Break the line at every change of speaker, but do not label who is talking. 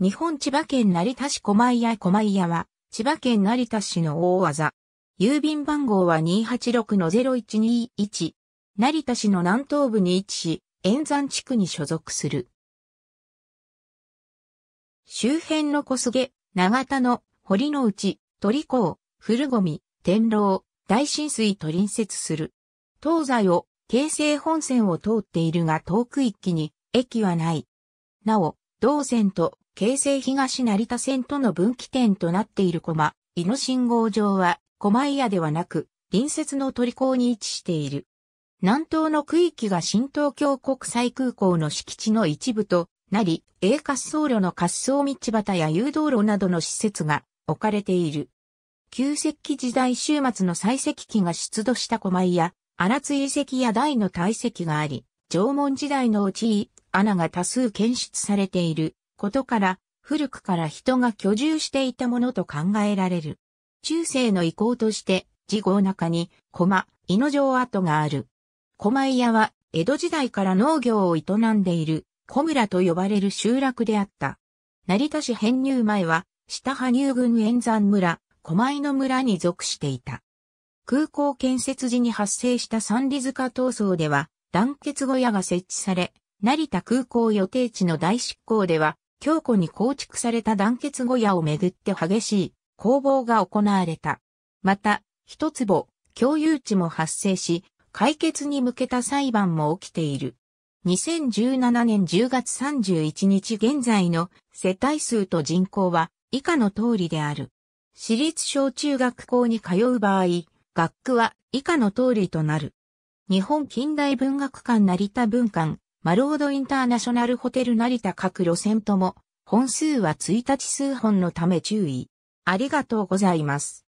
日本千葉県成田市小屋小前屋は、千葉県成田市の大技。郵便番号は286-0121。成田市の南東部に位置し、沿山地区に所属する。周辺の小菅、長田の堀の内、鳥港、古込、天狼、大浸水と隣接する。東西を京成本線を通っているが遠く一気に駅はない。なお、同線と京成東成田線との分岐点となっている駒、井の信号場は、駒井屋ではなく、隣接の鳥港に位置している。南東の区域が新東京国際空港の敷地の一部となり、A 滑走路の滑走道端や誘導路などの施設が置かれている。旧石器時代終末の採石器が出土した駒井や、荒津遺跡や大の堆積があり、縄文時代のうち穴が多数検出されている。ことから、古くから人が居住していたものと考えられる。中世の遺構として、地号中に、駒、井の城跡がある。駒井屋は、江戸時代から農業を営んでいる、小村と呼ばれる集落であった。成田市編入前は、下羽生郡沿山村、駒井の村に属していた。空港建設時に発生した三里塚闘争では、団結小屋が設置され、成田空港予定地の大執行では、強固に構築された団結小屋をめぐって激しい攻防が行われた。また、一坪、共有地も発生し、解決に向けた裁判も起きている。2017年10月31日現在の世帯数と人口は以下の通りである。私立小中学校に通う場合、学区は以下の通りとなる。日本近代文学館成田文館、マロードインターナショナルホテル成田各路線とも、本数は1日数本のため注意。ありがとうございます。